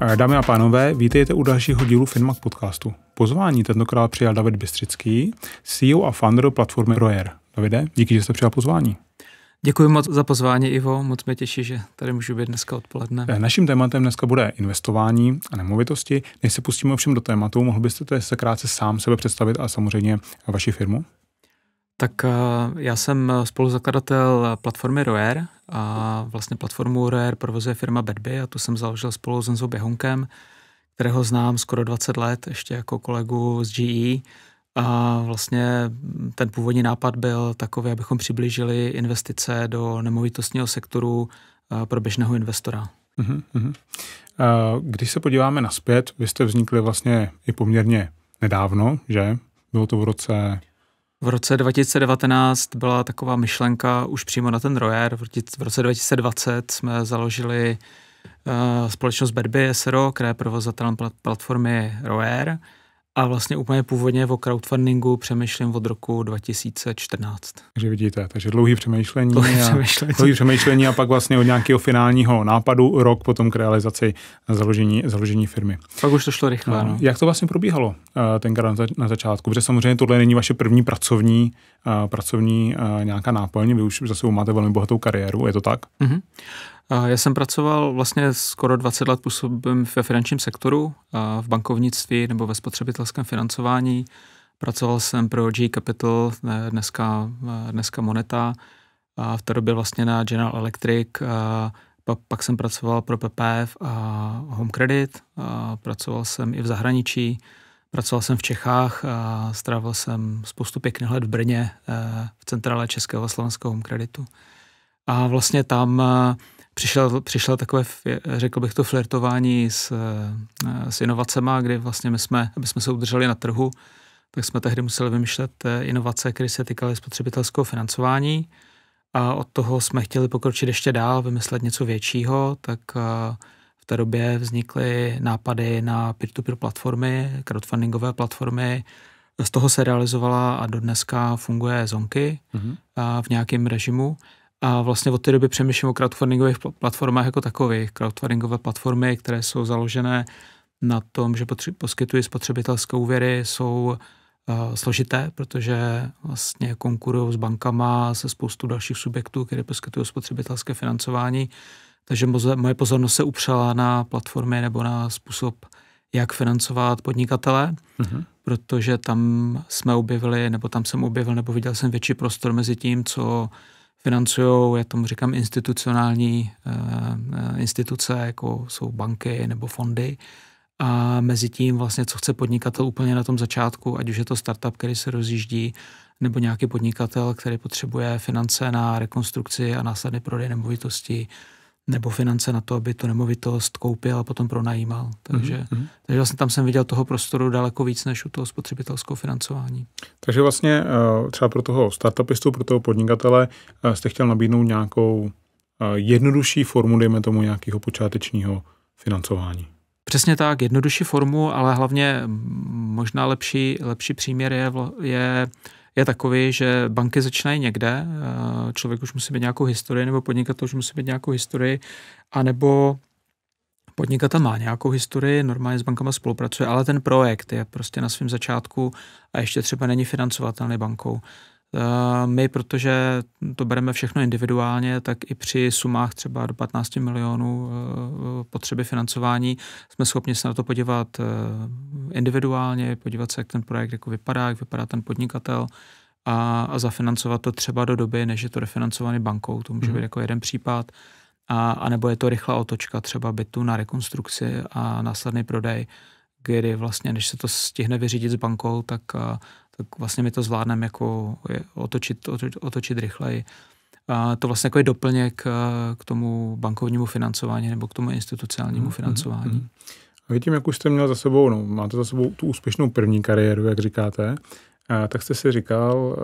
Eh, dámy a pánové, vítejte u dalšího dílu Finmac podcastu. Pozvání tentokrát přijal David Bystřický, CEO a founder platformy Royer. Davide, díky, že jste přijal pozvání. Děkuji moc za pozvání, Ivo. Moc mě těší, že tady můžu být dneska odpoledne. Eh, naším tématem dneska bude investování a nemovitosti. Než se pustíme ovšem do tématu, mohl byste se krátce sám sebe představit a samozřejmě vaši firmu? Tak eh, já jsem spoluzakladatel platformy Roer a vlastně platformu Roer provozuje firma Bedby a tu jsem založil spolu s Honzou Běhonkem, kterého znám skoro 20 let, ještě jako kolegu z GE. A vlastně ten původní nápad byl takový, abychom přiblížili investice do nemovitostního sektoru eh, pro běžného investora. Mhm, mhm. Eh, když se podíváme naspět, vy jste vznikli vlastně i poměrně nedávno, že? Bylo to v roce v roce 2019 byla taková myšlenka už přímo na ten rojer. V roce 2020 jsme založili uh, společnost Bedby SRO, která je provozatelem platformy Roer. A vlastně úplně původně o crowdfundingu přemýšlím od roku 2014. Takže vidíte, takže dlouhý přemýšlení, dlouhý a, přemýšlení. Dlouhý přemýšlení a pak vlastně od nějakého finálního nápadu rok potom k realizaci založení, založení firmy. Pak už to šlo rychle. No. Jak to vlastně probíhalo eh, tenkrát na, na začátku? Protože samozřejmě tohle není vaše první pracovní, eh, pracovní eh, nějaká náplň, vy už za sebou máte velmi bohatou kariéru, je to tak? Mm-hmm. Já jsem pracoval vlastně skoro 20 let působím ve finančním sektoru, v bankovnictví nebo ve spotřebitelském financování. Pracoval jsem pro G Capital, dneska, eh, dneska Moneta, a v té době vlastně na General Electric, a pak jsem pracoval pro PPF a Home Credit, a pracoval jsem i v zahraničí, pracoval jsem v Čechách a strávil jsem spoustu pěkných let v Brně eh, v centrále Českého a Slovenského Home Creditu. A vlastně tam eh, přišel, přišel takové, řekl bych to, flirtování s, s inovacemi, kdy vlastně my jsme, aby jsme se udrželi na trhu, tak jsme tehdy museli vymýšlet inovace, které se týkaly spotřebitelského financování a od toho jsme chtěli pokročit ještě dál, vymyslet něco většího, tak eh, v té době vznikly nápady na peer-to-peer platformy, crowdfundingové platformy, z toho se realizovala a do dneska funguje Zonky mm-hmm. v nějakém režimu a vlastně od té doby přemýšlím o crowdfundingových platformách jako takových. Crowdfundingové platformy, které jsou založené na tom, že potři- poskytují spotřebitelské úvěry, jsou uh, složité, protože vlastně konkurují s bankama, se spoustou dalších subjektů, které poskytují spotřebitelské financování. Takže moze, moje pozornost se upřela na platformy nebo na způsob, jak financovat podnikatele, uh-huh. protože tam jsme objevili, nebo tam jsem objevil, nebo viděl jsem větší prostor mezi tím, co uh, financují, já tomu říkám, institucionální eh, instituce, jako jsou banky nebo fondy. A mezi tím vlastně, co chce podnikatel úplně na tom začátku, ať už je to startup, který se rozjíždí, nebo nějaký podnikatel, který potřebuje finance na rekonstrukci a následný prodej nemovitosti, nebo finance na to, aby tu nemovitost koupil a potom pronajímal. Mhm, takže, mm-hmm. takže vlastně tam jsem viděl toho prostoru daleko víc než u toho spotřebitelského financování. Takže vlastně eh, třeba pro toho startupistu, pro toho podnikatele eh, jste chtěl nabídnout nějakou eh, jednodušší formu, dejme tomu nějakého počátečního financování. Přesně tak, jednodušší formu, ale hlavně mm, možná lepší, lepší příměr je, je uh, je takový, že banky začínají někde, eh, člověk už musí mít nějakou historii, nebo podnikatel už musí mít nějakou historii, anebo podnikatel má nějakou historii, normálně s bankama spolupracuje, ale ten projekt je prostě na svém začátku a ještě třeba není financovatelný bankou. Eh, my, protože to bereme všechno individuálně, tak i při sumách třeba do 15 milionů eh, potřeby financování jsme schopni se na to podívat eh, individuálně, podívat se, jak ten projekt jako vypadá, jak vypadá ten podnikatel a, a zafinancovat to třeba do doby, než je to refinancované bankou. To může mhm. být jako jeden případ. A, a nebo je to rychlá otočka třeba bytu na rekonstrukci a následný prodej, kdy vlastně, než se to stihne vyřídit s bankou, tak tak vlastně my to zvládneme jako otočit, otočit, otočit rychleji. A to vlastně jako je doplněk eh, k tomu bankovnímu financování nebo k tomu institucionálnímu mhm, mhm, financování. Mm, mm, A vy tím, jak už jste měl za sebou, no, máte za sebou tu úspěšnou první kariéru, jak říkáte, a tak jste si říkal, a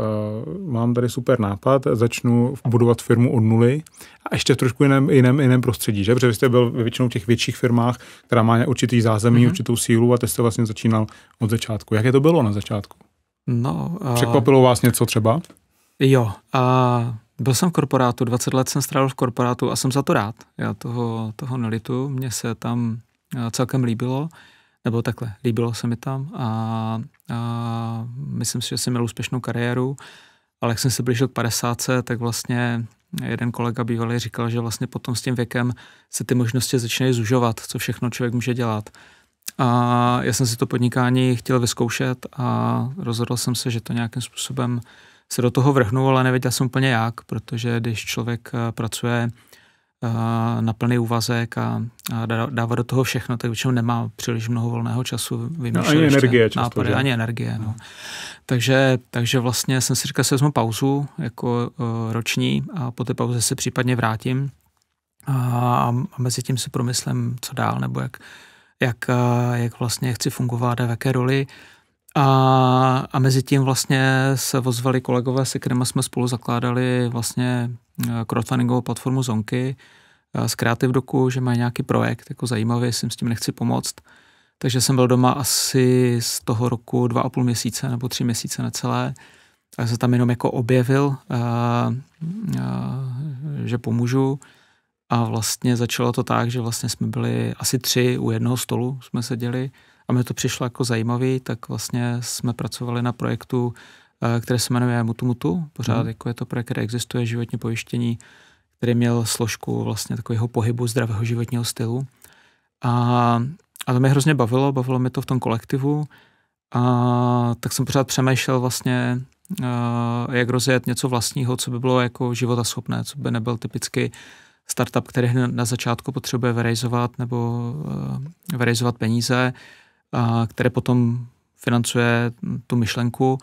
eh, mám tady super nápad, začnu budovat firmu od nuly a ještě v trošku jiném, jiném, jiném prostředí, že? Protože jste byl ve většinou těch větších firmách, která má určitý zázemí, mm-hmm. určitou sílu a teď jste vlastně začínal od začátku. Jaké to bylo na začátku? No, a... Překvapilo vás něco třeba? Jo, a byl jsem v korporátu, 20 let jsem strávil v korporátu a jsem za to rád. Já toho, toho nelitu, mně se tam eh, celkem líbilo, nebo takhle, líbilo se mi tam a, a myslím si, že jsem měl úspěšnou kariéru, ale jak jsem se blížil k 50, tak vlastně jeden kolega bývalý říkal, že vlastně potom s tím věkem se ty možnosti začínají zužovat, co všechno člověk může dělat. A já jsem si to podnikání chtěl vyzkoušet a rozhodl jsem se, že to nějakým způsobem se do toho vrhnu, ale nevěděl jsem úplně jak, protože když člověk eh, pracuje eh, na plný úvazek a dává do toho všechno, tak většinou nemá příliš mnoho volného času. No, ani energie často, nápady, Ani energie, no. no. Takže, takže vlastně jsem si říkal, že vezmu pauzu jako eh, roční a po té pauze se případně vrátím a, a mezi tím si promyslím, co dál, nebo jak, jak, eh, jak vlastně chci fungovat a v jaké roli. A, a mezi tím vlastně se ozvali kolegové, se kterými jsme spolu zakládali vlastně eh, crowdfundingovou platformu Zonky eh, z Creative Doku, že mají nějaký projekt jako zajímavý, jestli s tím nechci pomoct. Takže jsem byl doma asi z toho roku dva a půl měsíce nebo tři měsíce necelé. A se tam jenom jako objevil, a, a, že pomůžu. A vlastně začalo to tak, že vlastně jsme byli asi tři u jednoho stolu, jsme seděli a mi to přišlo jako zajímavý, tak vlastně jsme pracovali na projektu, eh, které se jmenuje Mutumutu, Mutu, pořád hmm. jako je to projekt, který existuje, životní pojištění, který měl složku vlastně takového pohybu zdravého životního stylu. A, a to mě hrozně bavilo, bavilo mě to v tom kolektivu, a tak jsem pořád přemýšlel vlastně, eh, jak rozjet něco vlastního, co by bylo jako životaschopné, co by nebyl typicky startup, který hned na začátku potřebuje verizovat nebo eh, verizovat peníze, které potom financuje hm, tu myšlenku,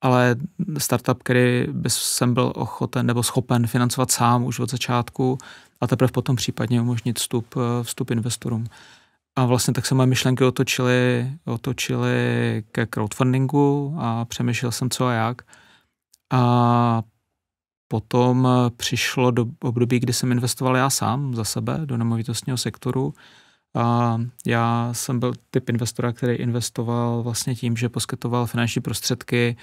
ale startup, který by jsem byl ochoten nebo schopen financovat sám už od začátku a teprve potom případně umožnit vstup, eh, vstup investorům. A vlastně tak se moje myšlenky otočily, otočily ke crowdfundingu a přemýšlel jsem co a jak. A Potom eh, přišlo do období, kdy jsem investoval já sám za sebe do nemovitostního sektoru. A já jsem byl typ investora, který investoval vlastně tím, že poskytoval finanční prostředky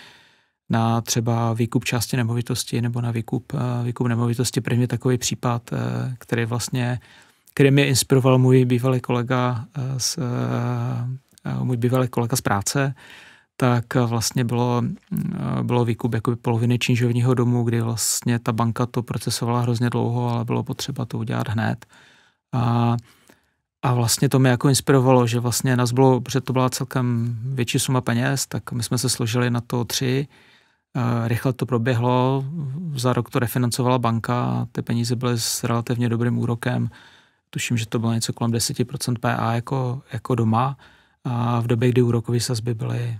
na třeba výkup části nemovitosti nebo na výkup, eh, výkup nemovitosti. První takový případ, eh, který vlastně, který mě inspiroval můj bývalý kolega z, můj bývalý kolega z práce, tak vlastně bylo, eh, bylo výkup jakoby poloviny činžovního domu, kdy vlastně ta banka to procesovala hrozně dlouho, ale bylo potřeba to udělat hned. A, a vlastně to mě jako inspirovalo, že vlastně nás bylo, protože to byla celkem větší suma peněz, tak my jsme se složili na to tři, eh, rychle to proběhlo, za rok to refinancovala banka, ty peníze byly s relativně dobrým úrokem, tuším, že to bylo něco kolem 10% PA jako, jako doma a v době, kdy úrokové sazby byly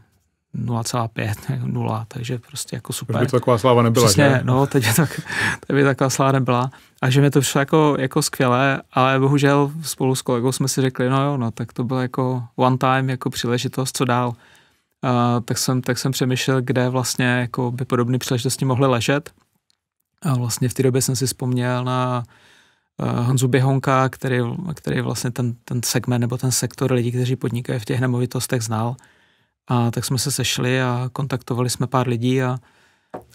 0,5, 0, takže prostě jako super. Takže by to taková sláva nebyla, Přesně, že? no, teď je tak, teď by taková sláva nebyla. A že mi to přišlo jako, jako skvělé, ale bohužel spolu s kolegou jsme si řekli, no jo, no, tak to bylo jako one time, jako příležitost, co dál. Uh, tak, jsem, tak jsem přemýšlel, kde vlastně jako by podobné příležitosti mohly ležet. A vlastně v té době jsem si vzpomněl na eh, Honzu Běhonka, který, který vlastně ten, ten segment nebo ten sektor lidí, kteří podnikají v těch nemovitostech, znal. A tak jsme se sešli a kontaktovali jsme pár lidí a,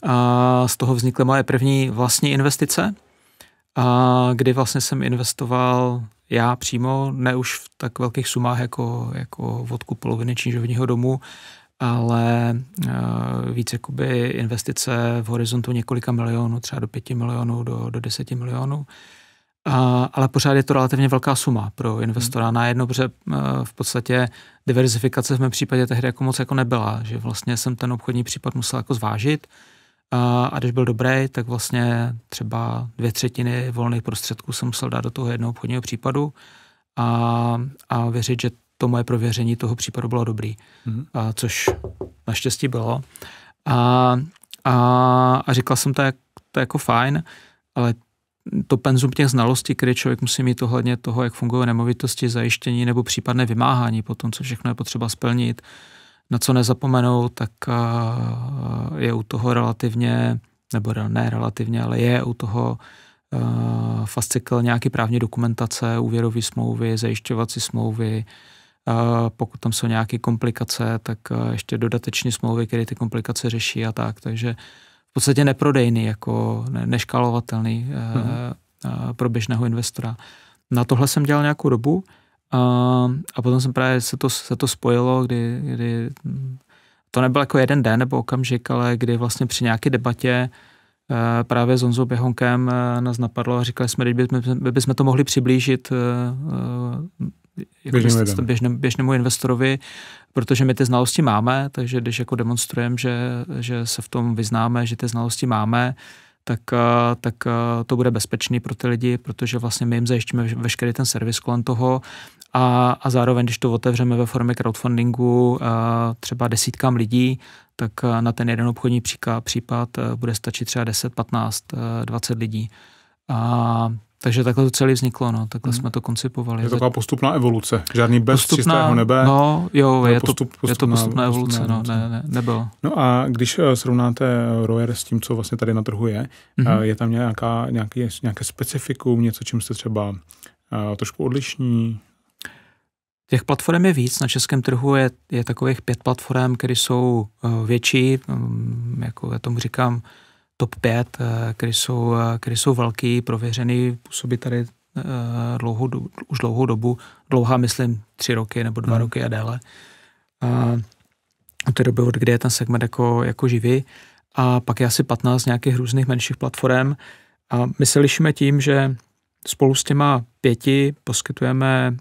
a z toho vznikly moje první vlastní investice, a kdy vlastně jsem investoval já přímo, ne už v tak velkých sumách jako, jako vodku poloviny čížovního domu, ale e, víc jakoby investice v horizontu několika milionů, třeba do pěti milionů, do, do deseti milionů. A, ale pořád je to relativně velká suma pro investora. Hmm. Najednou, protože eh, v podstatě diverzifikace v mém případě tehdy jako moc jako nebyla, že vlastně jsem ten obchodní případ musel jako zvážit a, a když byl dobrý, tak vlastně třeba dvě třetiny volných prostředků jsem musel dát do toho jednoho obchodního případu a, a věřit, že to moje prověření toho případu bylo dobrý, hmm. a, což naštěstí bylo. A, a, a říkal jsem, to je, to je jako fajn, ale to penzum těch znalostí, které člověk musí mít ohledně toho, jak fungují nemovitosti, zajištění nebo případné vymáhání po tom, co všechno je potřeba splnit, na co nezapomenou, tak eh, je u toho relativně, nebo ne relativně, ale je u toho eh, fascikl nějaký právní dokumentace, úvěrové smlouvy, zajišťovací smlouvy, eh, pokud tam jsou nějaké komplikace, tak ještě dodateční smlouvy, které ty komplikace řeší a tak, takže podstatě neprodejný, jako ne, neškalovatelný mm-hmm. E, pro běžného investora. Na tohle jsem dělal nějakou dobu a, ehm, a potom jsem právě se to, se to spojilo, kdy, kdy hm, to nebyl jako jeden den nebo okamžik, ale kdy vlastně při nějaké debatě Eh, právě s Honzou Běhonkem eh, nás napadlo a říkali jsme, kdyby bychom to mohli přiblížit eh, jako běžnému, běžné, běžnému investorovi, protože my ty znalosti máme, takže když jako demonstrujeme, že, že se v tom vyznáme, že ty znalosti máme, tak, eh, tak eh, to bude bezpečný pro ty lidi, protože vlastně my jim zajišťujeme veškerý ten servis kolem toho a, a zároveň, když to otevřeme ve formě crowdfundingu eh, třeba desítkám lidí, tak na ten jeden obchodní příklad, případ bude stačit třeba 10, 15, 20 lidí. A takže takhle to celé vzniklo, no. takhle hmm. jsme to koncipovali. Je to taková postupná evoluce, žádný bez postupná, čistého nebe. No jo, je, postup, to, postupná, je to postupná evoluce, postupná evoluce. no, ne, ne, nebylo. No a když eh, srovnáte eh, Royer s tím, co vlastně tady na trhu je, mm-hmm. je tam nějaká, nějaký, nějaké specifikum, něco, čím jste třeba uh, trošku odlišní? Těch platform je víc. Na českém trhu je, je takových pět platform, které jsou uh, větší, um, jako já tomu říkám, top 5, eh, které jsou, eh, jsou velký, prověřený, působí tady eh, dlouhou, už dlouhou dobu, dlouhá myslím tři roky nebo dva hmm. roky a déle. A od té doby, od kdy je ten segment jako, jako živý. A pak je asi 15 nějakých různých menších platform. A my se lišíme tím, že spolu s těma pěti poskytujeme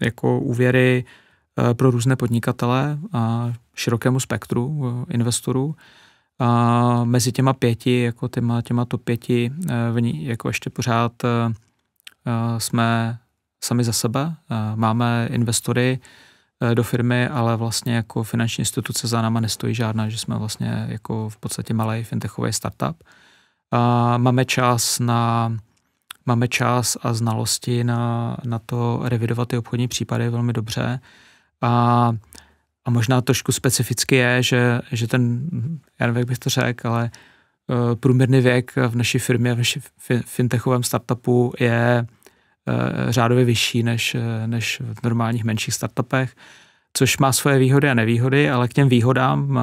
jako úvěry pro různé podnikatele a širokému spektru investorů a mezi těma pěti, jako těma, těma to pěti, eh, v ní jako ještě pořád eh, eh, jsme sami za sebe, máme investory do firmy, ale vlastně jako finanční instituce za náma nestojí žádná, že jsme vlastně jako v podstatě malý fintechový startup. A máme čas na máme čas a znalosti na, na to revidovat ty obchodní případy velmi dobře a a možná trošku specificky je, že, že ten, já nevím, jak bych to řekl, ale uh, průměrný věk v naší firmě, v naší fintechovém startupu je uh, řádově vyšší než, eh, než v normálních menších startupech, což má svoje výhody a nevýhody, ale k těm výhodám uh,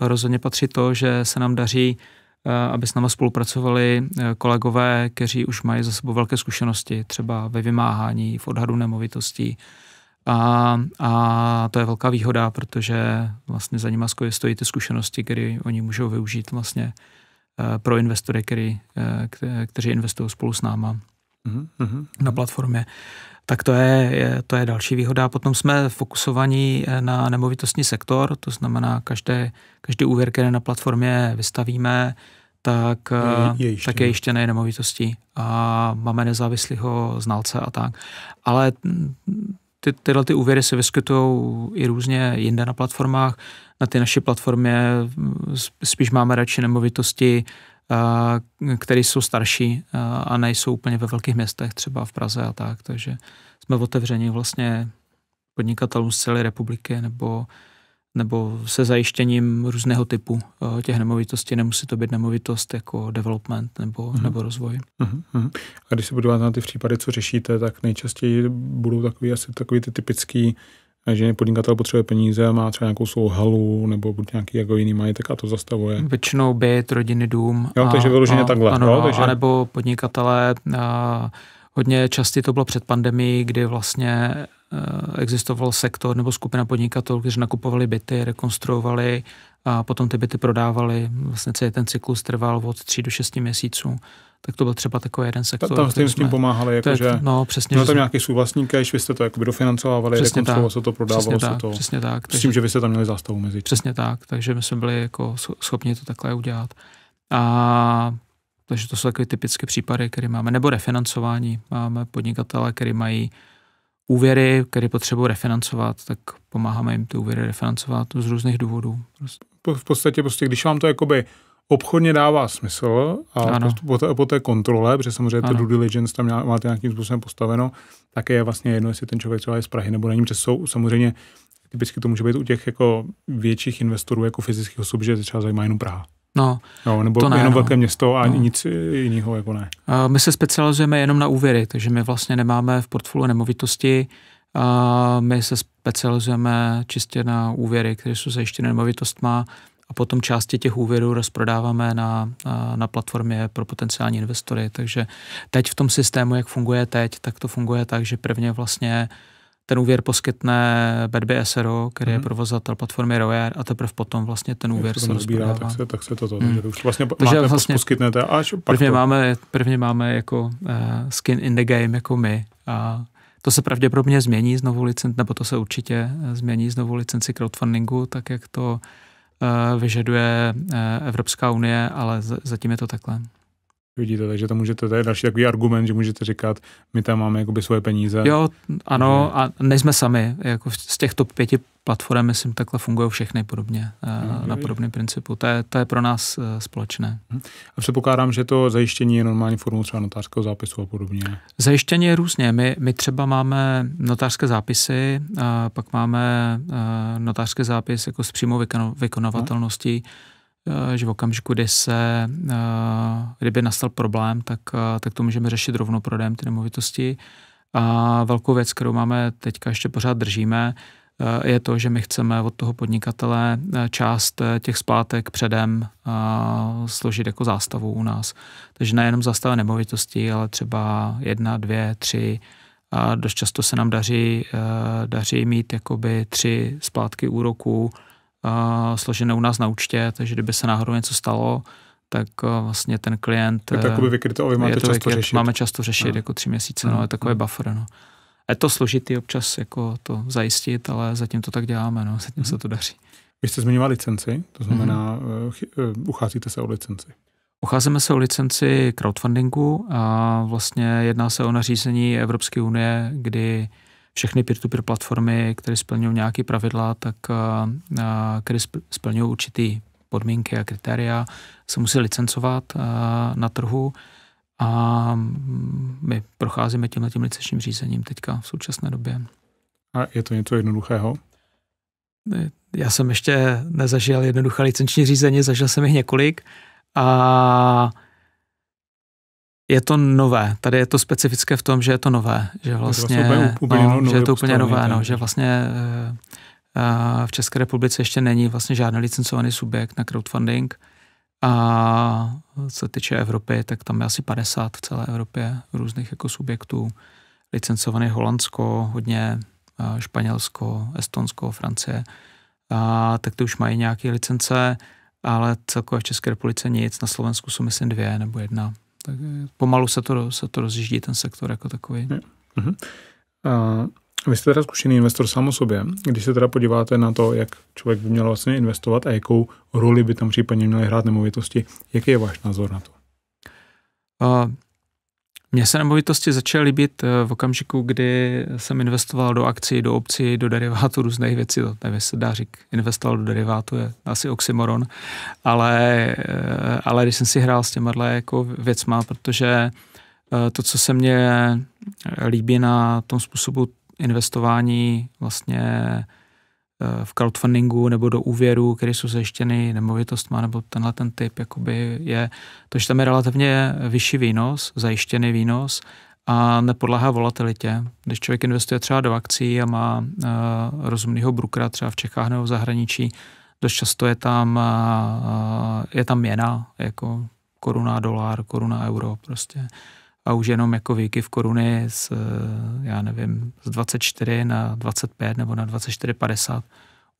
rozhodně patří to, že se nám daří aby s námi spolupracovali kolegové, kteří už mají za sebou velké zkušenosti, třeba ve vymáhání, v odhadu nemovitostí, a, a to je velká výhoda, protože vlastně za nima stojí ty zkušenosti, které oni můžou využít vlastně eh, pro investory, který, eh, kteří investují spolu s náma mm-hmm. mm-hmm na mm-hmm. platformě. Tak to je, je, to je další výhoda. Potom jsme fokusovaní eh, na nemovitostní sektor, to znamená, každé, každý úvěr, který na platformě vystavíme, tak je, je tak je nej nemovitostí a máme nezávislého znalce a tak. Ale mm, ty, tyhle ty úvěry se vyskytují i různě jinde na platformách. Na ty naší platformě mm, spíš máme radši nemovitosti, které jsou starší a nejsou úplně ve velkých městech, třeba v Praze a tak, takže jsme otevření vlastně podnikatelům z celé republiky nebo nebo se zajištěním různého typu eh, těch nemovitostí. Nemusí to být nemovitost jako development nebo, uh-huh. nebo rozvoj. Uh-huh. A když se budu na ty případy, co řešíte, tak nejčastěji budou takový asi takový ty typický že podnikatel potřebuje peníze, má třeba nějakou svou halu nebo buď nějaký jako jiný majetek a to zastavuje. Většinou byt, rodiny, dům. Jo, a, takže vyloženě a, takhle. Ano, jo, takže... Nebo podnikatelé a, Hodně častý to bylo před pandemí, kdy vlastně Eh, existoval sektor nebo skupina podnikatelů, kteří nakupovali byty, rekonstruovali a potom ty byty prodávali. Vlastně celý ten cyklus trval od 3 do 6 měsíců. Tak to byl třeba takový jeden sektor. Ta, tam jste s tím pomáhali, jako že no, přesně, měl tam nějaký souvlastník, když vy jste to jako přesně rekonstruovalo se to, prodávalo se to. Přesně tak. S tím, že vy jste tam měli zástavu mezi. Přesně tak, takže my jsme byli jako schopni to takhle udělat. A takže to jsou takové typické případy, které máme. Nebo refinancování. Máme podnikatele, který mají úvěry, které potřebují refinancovat, tak pomáháme jim ty úvěry refinancovat z různých důvodů. V podstatě prostě, když vám to jakoby obchodně dává smysl a po, té, po té kontrole, protože samozřejmě ano. to due diligence tam máte nějakým způsobem postaveno, tak je vlastně jedno, jestli ten člověk třeba je z Prahy nebo není, protože jsou samozřejmě typicky to může být u těch jako větších investorů jako fyzických osob, že třeba zajímá jenom Praha. No, no nebo to ne, jenom no. velké město a no. nic jiného jako ne. My se specializujeme jenom na úvěry, takže my vlastně nemáme v portfoliu nemovitosti, my se specializujeme čistě na úvěry, které jsou zajištěné nemovitostma a potom části těch úvěrů rozprodáváme na, na platformě pro potenciální investory. Takže teď v tom systému, jak funguje teď, tak to funguje tak, že prvně vlastně uh, ten úvěr poskytne Bedby SRO, který hmm je mhm. provozatel platformy Royer a teprve potom vlastně ten úvěr se rozbírá, tak se, tak se to, to mm. už vlastně Takže máte, vlastně poskytnete až pak prvně to... máme, prvně máme jako uh, skin in the game, jako my a to se pravděpodobně změní znovu licenci, nebo to se určitě eh, změní znovu licenci crowdfundingu, tak jak to uh, vyžaduje uh, Evropská unie, ale z, zatím je to takhle. Vidíte, takže to můžete, to je další takový argument, že můžete říkat, my tam máme jakoby svoje peníze. Jo, ano, a nejsme sami, jako z těch top pěti platform, myslím, takhle fungují všechny podobně, no, na podobném principu. To je, to je pro nás eh, společné. Mhm. A předpokládám, že to zajištění je normální formou třeba notářského zápisu a podobně. Zajištění je různě. My, my třeba máme notářské zápisy, a pak máme eh, notářský zápis jako s přímou mhm. vykonovatelností. No Eh, že v okamžiku, kdy se, eh, kdyby nastal problém, tak, eh, tak to můžeme řešit rovnou prodejem ty nemovitosti. A velkou věc, kterou máme teďka ještě pořád držíme, je to, že my chceme od toho podnikatele část těch splátek předem složit jako zástavu u nás. Takže nejenom zástava nemovitosti, ale třeba jedna, dvě, tři. A dost často se nám daří, daří mít jakoby tři splátky úroků, složené u nás na účtě, takže kdyby se náhodou něco stalo, tak uh, vlastně ten klient... Je to jakoby vykryto, vy máte to často vykryt, řešit. Máme často řešit, no. jako tři měsíce, no, no je takový no. buffer, no. je to složitý občas jako to zajistit, ale zatím to tak děláme, no, zatím mm se mhm. to daří. Vy jste zmiňoval licenci, to znamená, mm Uh, ucházíte se o licenci. Ucházíme se o licenci crowdfundingu a vlastně jedná se o nařízení Evropské unie, kdy všechny peer-to-peer platformy, které splňují nějaké pravidla, tak eh, eh, které splňují určité podmínky a kritéria, se musí licencovat eh, na trhu a mm, my procházíme tímhle tím licenčním řízením teďka v současné době. A je to něco jednoduchého? Já jsem ještě nezažil jednoduché licenční řízení, zažil jsem jich několik a je to nové. Tady je to specifické v tom, že je to nové. Že vlastně, to vlastně no, že je to úplně nové, no, že vlastně eh, eh, v České republice ještě není vlastně žádný licencovaný subjekt na crowdfunding. A co se týče Evropy, tak tam je asi 50 v celé Evropě různých jako subjektů. licencovaný Holandsko, hodně eh, Španělsko, Estonsko, Francie. A, tak ty už mají nějaké licence, ale celkově v České republice nic. Na Slovensku jsou myslím dvě nebo jedna tak eh, pomalu se to, se to rozjíždí, ten sektor jako takový. Uh-huh. A vy jste teda zkušený investor sám o sobě. Když se teda podíváte na to, jak člověk by měl vlastně investovat a jakou roli by tam případně měly hrát nemovitosti, jaký je váš názor na to? Uh, mně se nemovitosti začaly líbit eh, v okamžiku, kdy jsem investoval do akcí, do obcí, do derivátu, různých věcí. To nevím, se dá říct, investoval do derivátu je asi oxymoron, ale, eh, ale když jsem si hrál s těma jako věcma, protože eh, to, co se mně líbí na tom způsobu investování vlastně Eh, v crowdfundingu nebo do úvěru, které jsou zajištěny nemovitostma nebo tenhle ten typ jakoby je, to, že tam je relativně vyšší výnos, zajištěný výnos a nepodlahá volatilitě. Když člověk investuje třeba do akcí a má uh, rozumného brukra třeba v Čechách nebo v zahraničí, dost často je tam, uh, je tam měna, jako koruna, dolar, koruna, euro prostě a už jenom jako výkyv koruny z, eh, já nevím, z 24 na 25 nebo na 24,50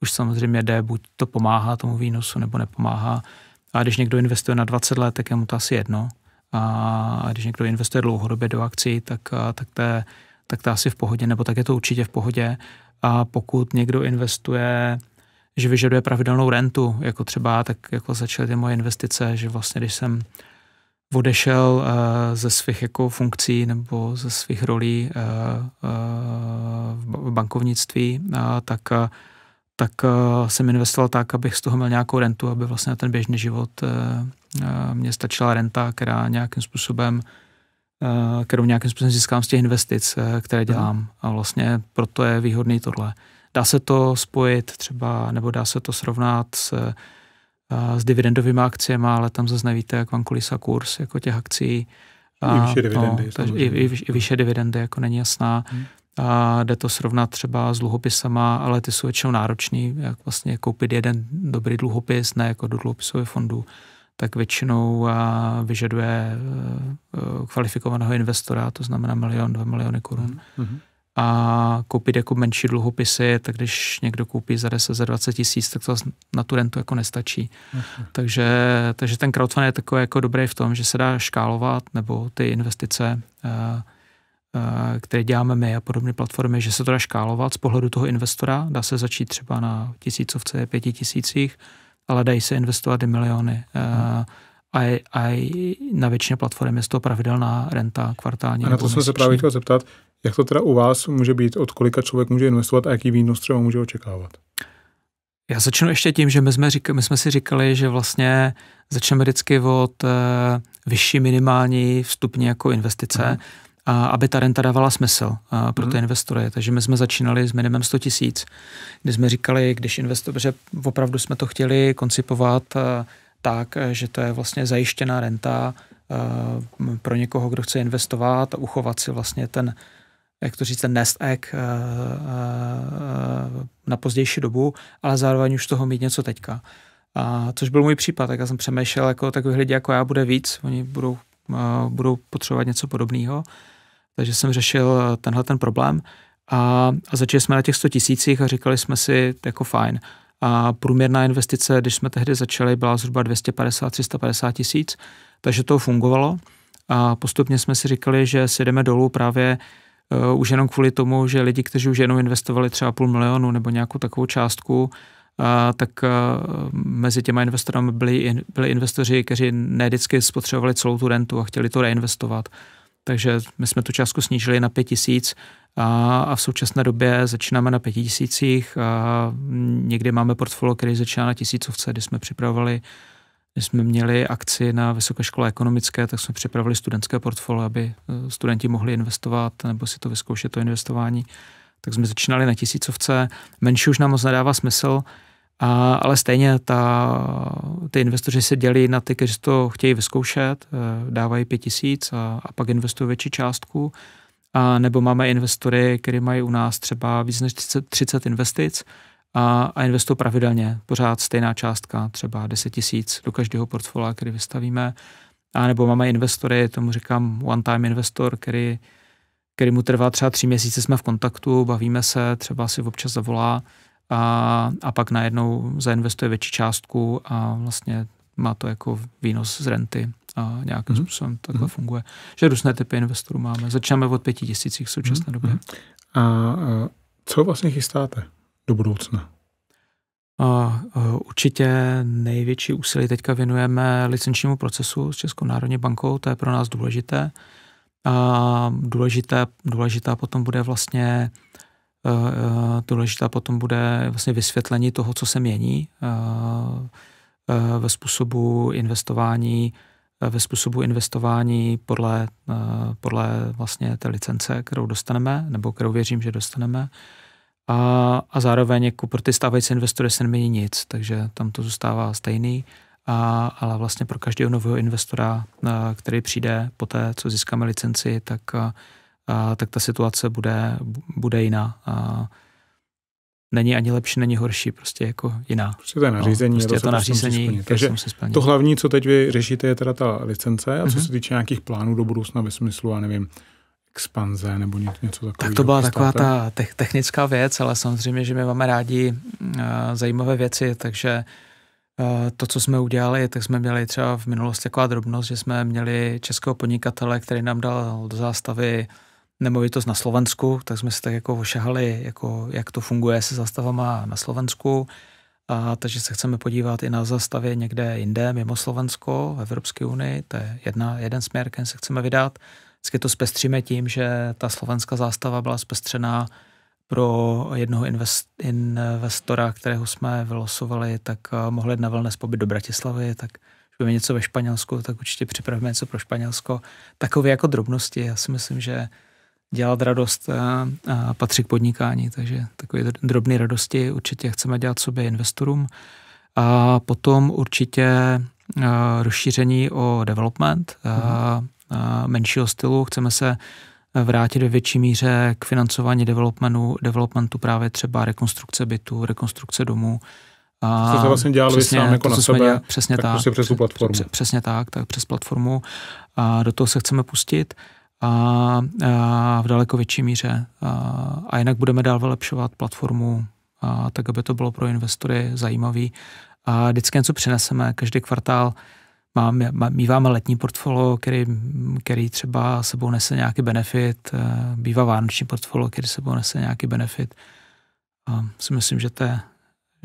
už samozřejmě jde, buď to pomáhá tomu výnosu, nebo nepomáhá. A když někdo investuje na 20 let, tak je mu to asi jedno. A když někdo investuje dlouhodobě do akcí, tak, tak, je, tak to asi v pohodě, nebo tak je to určitě v pohodě. A pokud někdo investuje, že vyžaduje pravidelnou rentu, jako třeba, tak jako začaly ty moje investice, že vlastně když jsem odešel eh, ze svých jako funkcí nebo ze svých rolí eh, eh, v bankovnictví, tak tak jsem investoval tak, abych z toho měl nějakou rentu, aby vlastně na ten běžný život mě stačila renta, která nějakým způsobem kterou nějakým způsobem získám z těch investic, které mhm. dělám. A vlastně proto je výhodný tohle. Dá se to spojit třeba, nebo dá se to srovnat s a s dividendovými akciemi, ale tam zase nevíte, jak vám kulisa kurz jako těch akcí. A, I vyšší no, dividendy. No, takže i, i, I vyšší dividendy jako není jasná. Hmm. A jde to srovnat třeba s dluhopisama, ale ty jsou většinou náročný, jak vlastně koupit jeden dobrý dluhopis, ne jako do dluhopisového fondu, tak většinou a, vyžaduje e, e, kvalifikovaného investora, to znamená milion, dva miliony korun. Mm-hmm a koupit jako menší dluhopisy, tak když někdo koupí za 10, za 20 tisíc, tak to na tu rentu jako nestačí. Takže, takže ten crowdfunding je takový jako dobrý v tom, že se dá škálovat, nebo ty investice, eh, eh, které děláme my a podobné platformy, že se to dá škálovat z pohledu toho investora. Dá se začít třeba na tisícovce, pěti tisících, ale dají se investovat i miliony. Eh, a, a na většině platformy je z toho pravidelná renta kvartálně. A na to jsme se právě chtěl zeptat, jak to teda u vás může být, od kolika člověk může investovat a jaký výnos třeba může očekávat? Já začnu ještě tím, že my jsme, říkali, my jsme si říkali, že vlastně začneme vždycky od e, vyšší minimální vstupní jako investice, mm. a, aby ta renta dávala smysl a, eh, pro mm. ty investory. Takže my jsme začínali s minimem 100 tisíc, kdy jsme říkali, když investor, že opravdu jsme to chtěli koncipovat a, eh, tak, že to je vlastně zajištěná renta a, pro někoho, kdo chce investovat a uchovat si vlastně ten jak to říct, ten nest egg eh, eh, na pozdější dobu, ale zároveň už toho mít něco teďka. A což byl můj případ, tak já jsem přemýšlel, jako takových lidí jako já bude víc, oni budou, eh, budou potřebovat něco podobného. Takže jsem řešil tenhle ten problém a, a začali jsme na těch 100 tisících a říkali jsme si, jako fajn. A průměrná investice, když jsme tehdy začali, byla zhruba 250-350 tisíc, takže to fungovalo. A postupně jsme si říkali, že si jdeme dolů právě Uh, už jenom kvůli tomu, že lidi, kteří už jenom investovali třeba půl milionu nebo nějakou takovou částku, uh, tak uh, mezi těma investorami byli, in, byli investoři, kteří ne vždycky spotřebovali celou tu rentu a chtěli to reinvestovat. Takže my jsme tu částku snížili na 5 tisíc a, a v současné době začínáme na 5 tisících a někdy máme portfolio, který začíná na tisícovce, kdy jsme připravovali my jsme měli akci na Vysoké škole ekonomické, tak jsme připravili studentské portfolio, aby eh, studenti mohli investovat nebo si to vyzkoušet, to investování. Tak jsme začínali na tisícovce. Menší už nám moc nedává smysl, a, ale stejně ta, ty investoři se dělí na ty, kteří to chtějí vyzkoušet, eh, dávají pět tisíc a, a pak investují větší částku. A nebo máme investory, kteří mají u nás třeba víc než 30 investic, a, a investuju pravidelně. Pořád stejná částka, třeba 10 tisíc do každého portfolia, který vystavíme. A nebo máme investory, tomu říkám one-time investor, který, který mu trvá třeba tři měsíce, jsme v kontaktu, bavíme se, třeba si občas zavolá a, a pak najednou zainvestuje větší částku a vlastně má to jako výnos z renty a nějakým mm-hmm. způsobem takhle mm-hmm. funguje. Že různé typy investorů máme. Začínáme od pěti tisících v současné mm-hmm. době. Mhm. A co vlastně chystáte? do budoucna? A e, určitě největší úsilí teďka věnujeme licenčnímu procesu s Českou národní bankou, to je pro nás důležité. A důležité, důležitá potom bude vlastně e, e, důležitá potom bude vlastně vysvětlení toho, co se mění ve způsobu investování ve způsobu investování podle, podle vlastně té licence, kterou dostaneme, nebo kterou věřím, že dostaneme a, a zároveň jako pro ty stávající investory se nemění nic, takže tam to zůstává stejný, a, ale vlastně pro každého nového investora, a, který přijde po té, co získáme licenci, tak, a, a, tak ta situace bude, bude jiná. A, není ani lepší, není horší, prostě jako jiná. Prostě to je no, nařízení. No, prostě je to, to nařízení, Takže to hlavní, co teď vy řešíte, je teda ta licence a co mm-hmm. se týče nějakých plánů do budoucna ve smyslu, já nevím, expanze nebo něco takového. Tak to byla taková ta te- technická věc, ale samozřejmě, že my máme rádi uh, zajímavé věci, takže uh, to, co jsme udělali, tak jsme měli třeba v minulosti taková drobnost, že jsme měli českého podnikatele, který nám dal do zástavy nemovitost na Slovensku, tak jsme se tak jako ošahali, jako, jak to funguje se zastavama na Slovensku. A, takže se chceme podívat i na zastavě někde jinde, mimo Slovensko, v Evropské unii, to je jedna, jeden směr, který se chceme vydat. Vždycky to zpestříme tím, že ta slovenská zástava byla zpestřená pro jednoho invest, investora, kterého jsme vylosovali, tak eh, mohl na wellness pobyt do Bratislavy, tak když budeme něco ve Španělsku, tak určitě připravíme něco pro Španělsko. Takové jako drobnosti, já si myslím, že dělat radost a, eh, a patří k podnikání, takže takové drobné radosti určitě chceme dělat sobě investorům. A potom určitě eh, rozšíření o development. Mm-hmm menšího stylu. Chceme se vrátit ve větší míře k financování developmentu, developmentu právě třeba rekonstrukce bytu, rekonstrukce domů. A to jste vlastně dělali přesně, sám jako na sebe, dělali, přesně tak, tak prostě přes tu platformu. Přes, přesně tak, tak přes platformu. A do toho se chceme pustit a, a v daleko větší míře. A, a jinak budeme dál vylepšovat platformu, a, tak aby to bylo pro investory zajímavý. A vždycky něco přineseme, každý kvartál mám, mýváme letní portfolio, který, který třeba sebou nese nějaký benefit, eh, bývá vánoční portfolio, který sebou nese nějaký benefit. A si myslím, že to je,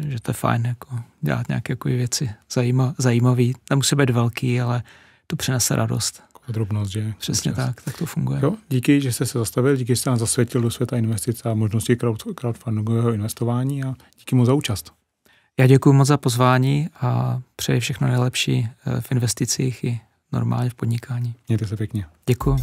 že to je fajn jako dělat nějaké jako věci Zajíma, zajímavé. Nemusí být velký, ale to přinese radost. Drobnost, že? Přesně tak, tak to funguje. Jo, díky, že jste se zastavil, díky, že jste nás zasvětil do světa investic a možnosti crowdfundingového investování a díky mu za účast. Já děkuji moc za pozvání a přeji všechno nejlepší eh, v investicích i normálně v podnikání. Mějte se pěkně. Děkuji.